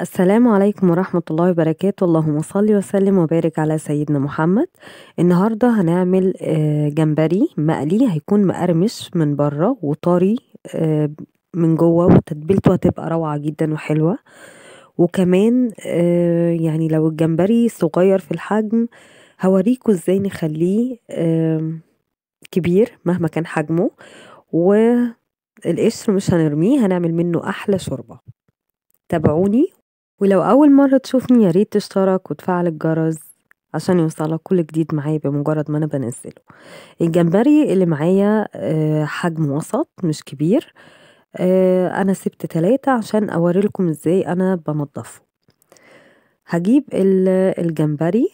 السلام عليكم ورحمة الله وبركاته اللهم صل وسلم وبارك على سيدنا محمد النهاردة هنعمل آه، جمبري مقلي هيكون مقرمش من بره وطري آه، من جوه وتتبيلته هتبقى روعة جدا وحلوة وكمان آه، يعني لو الجمبري صغير في الحجم هوريكوا ازاي نخليه كبير مهما كان حجمه والقشر مش هنرميه هنعمل منه أحلى شوربة تابعوني ولو أول مرة تشوفني ياريت تشترك وتفعل الجرس عشان يوصلك كل جديد معايا بمجرد ما أنا بنزله الجمبري اللي معايا آه، حجم وسط مش كبير آه، أنا سبت تلاتة عشان أوريلكم ازاي أنا بنضفه هجيب الجمبري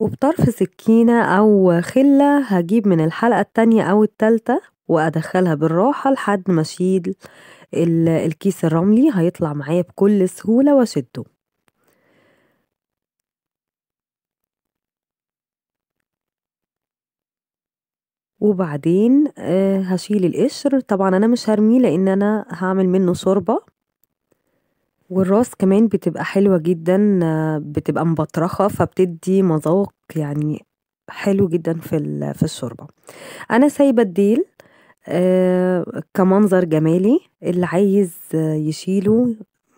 وبطرف سكينة أو خلة هجيب من الحلقة التانية أو التالتة وأدخلها بالراحة لحد ما أشيل الكيس الرملي هيطلع معايا بكل سهولة واشده وبعدين آه، هشيل القشر طبعا انا مش هرميه لان انا هعمل منه شوربه والراس كمان بتبقى حلوه جدا بتبقى مبطرخه فبتدي مذاق يعني حلو جدا في في الشوربه انا سايبه الديل آه، كمنظر جمالي اللي عايز يشيله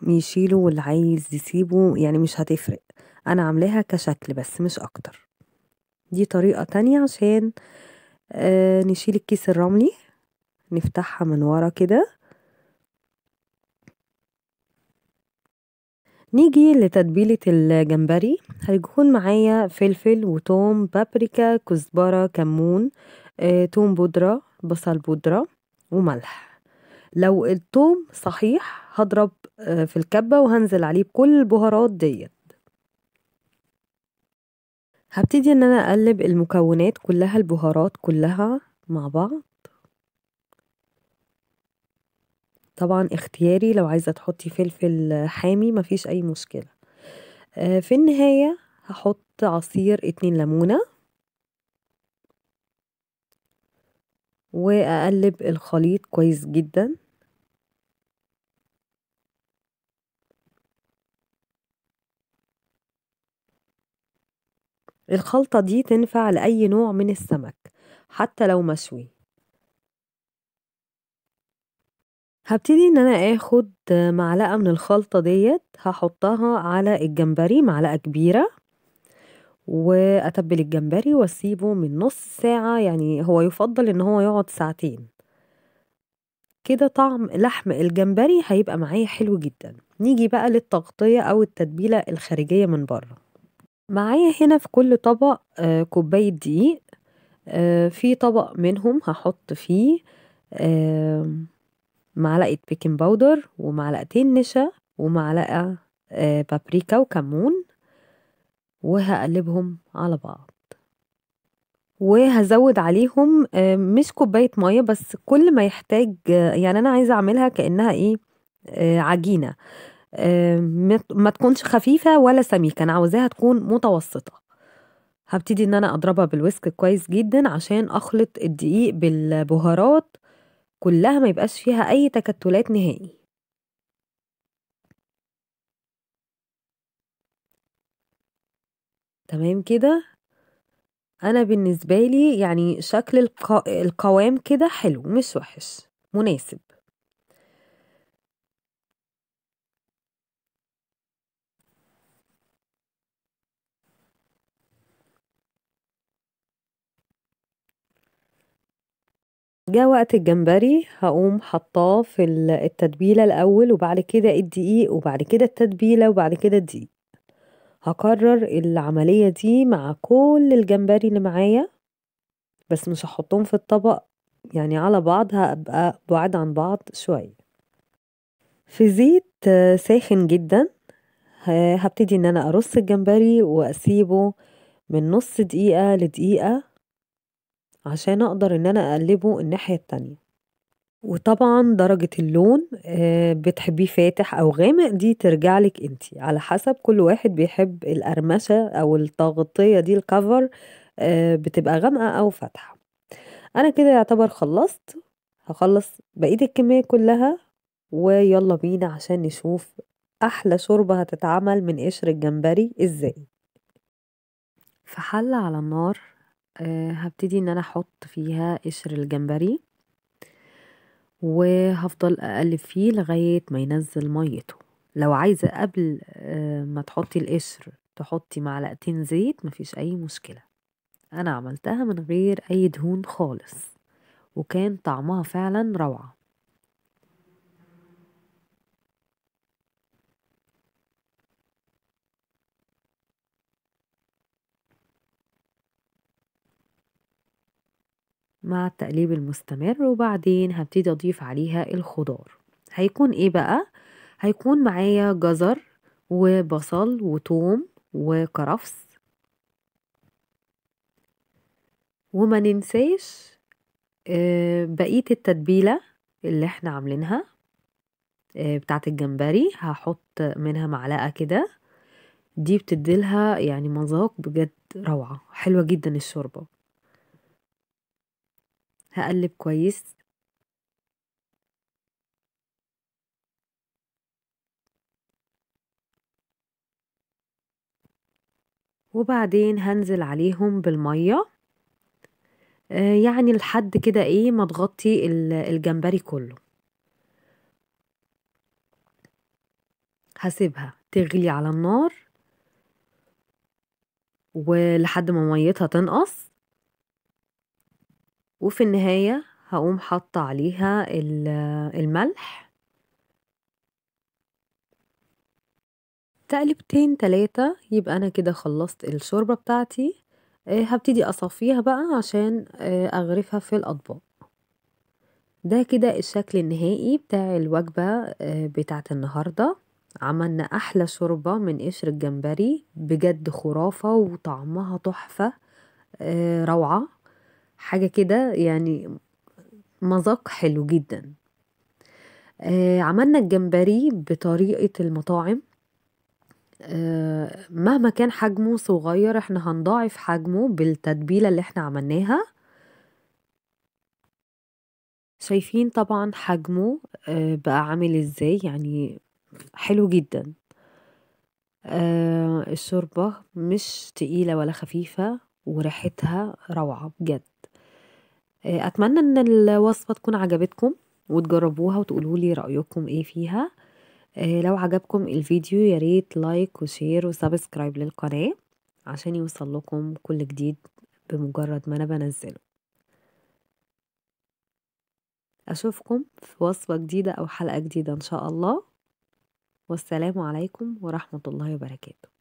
يشيله واللي عايز يسيبه يعني مش هتفرق انا عاملاها كشكل بس مش اكتر دي طريقة تانية عشان آه، نشيل الكيس الرملي نفتحها من ورا كده نيجي لتتبيلة الجمبري هيكون معايا فلفل وتوم بابريكا كزبرة كمون آه، توم بودرة بصل بودرة وملح لو الثوم صحيح هضرب آه، في الكبة وهنزل عليه بكل البهارات ديت هبتدي ان انا اقلب المكونات كلها البهارات كلها مع بعض طبعا اختياري لو عايزة تحطي فلفل حامي مفيش اي مشكلة آه، في النهاية هحط عصير اتنين ليمونة وأقلب الخليط كويس جدا الخلطة دي تنفع لأي نوع من السمك حتى لو مشوي هبتدي ان انا اخد معلقة من الخلطة ديت هحطها على الجمبري معلقة كبيرة واتبل الجمبري واسيبه من نص ساعه يعني هو يفضل ان هو يقعد ساعتين كده طعم لحم الجمبري هيبقى معايا حلو جدا نيجي بقى للتغطيه او التتبيله الخارجيه من بره معايا هنا في كل طبق آه، كوبايه دقيق آه، في طبق منهم هحط فيه معلقه بيكنج باودر ومعلقتين نشا ومعلقه بابريكا آه، وكمون وهقلبهم على بعض وهزود عليهم آه، مش كوبايه ميه بس كل ما يحتاج آه، يعني انا عايزه اعملها كانها ايه آه، عجينه ما تكونش خفيفه ولا سميكه انا عاوزاها تكون متوسطه هبتدي ان انا اضربها بالويسك كويس جدا عشان اخلط الدقيق بالبهارات كلها ما يبقاش فيها اي تكتلات نهائي تمام كده انا بالنسبه لي يعني شكل القوام كده حلو مش وحش مناسب جاء وقت الجمبري هقوم حطاه في التتبيله الاول وبعد كده الدقيق وبعد كده التتبيله وبعد كده الدقيق هكرر العملية دي مع كل الجمبري اللي معايا بس مش هحطهم في الطبق يعني على بعض هبقى بعاد عن بعض شوية في زيت ساخن جدا هبتدي ان انا ارص الجمبري واسيبه من نص دقيقة لدقيقة عشان اقدر ان انا اقلبه الناحية التانية وطبعًا درجة اللون آه، بتحبيه فاتح أو غامق دي ترجع لِك أنتِ، على حسب كل واحد بيحب القرمشة أو التغطية دي الكفر آه، بتبقى غامقة أو فاتحة. أنا كده يعتبر خلّصت، هخلص بقية الكمية كلّها ويلا بينا عشان نشوف أحلى شوربة هتتعمل من قشر الجمبري إزاي. في حلة على النار آه، هبتدي إن أنا أحط فيها قشر الجمبري وهفضل اقلب فيه لغاية ما ينزل ميته لو عايزة قبل آه، ما تحطي القشر تحطي معلقتين زيت مفيش اي مشكلة انا عملتها من غير اي دهون خالص وكان طعمها فعلا روعة مع التقليب المستمر وبعدين هبتدي أضيف عليها الخضار هيكون إيه بقى؟ هيكون معايا جزر وبصل وتوم وكرفس وما ننساش آه، بقية التتبيلة اللي احنا عاملينها آه، بتاعة الجمبري هحط منها معلقة كده دي بتديلها يعني مذاق بجد روعة حلوة جدا الشوربة هقلب كويس وبعدين هنزل عليهم بالمية آه، يعني لحد كده ايه ما تغطي الجمبري كله هسيبها تغلي على النار ولحد ما ميتها تنقص وفي النهاية هقوم حاطة عليها الملح تقلبتين تلاتة يبقى أنا كده خلصت الشوربة بتاعتي آه، هبتدي أصفيها بقى عشان آه، أغرفها في الأطباق ده كده الشكل النهائي بتاع الوجبة آه، بتاعة النهاردة عملنا أحلى شوربة من قشر الجمبري بجد خرافة وطعمها تحفة روعة حاجة كده يعني مذاق حلو جدا آه، عملنا الجمبري بطريقة المطاعم آه، مهما كان حجمه صغير احنا هنضاعف حجمه بالتتبيلة اللي احنا عملناها شايفين طبعا حجمه آه، بقى عامل ازاي يعني حلو جدا الشوربة مش تقيلة ولا خفيفة وريحتها روعة بجد اتمنى ان الوصفه تكون عجبتكم وتجربوها وتقولوا لي رايكم ايه فيها آه، لو عجبكم الفيديو يا ريت لايك وشير وسبسكرايب للقناه عشان يوصل لكم كل جديد بمجرد ما انا بنزله اشوفكم في وصفه جديده او حلقه جديده ان شاء الله والسلام عليكم ورحمه الله وبركاته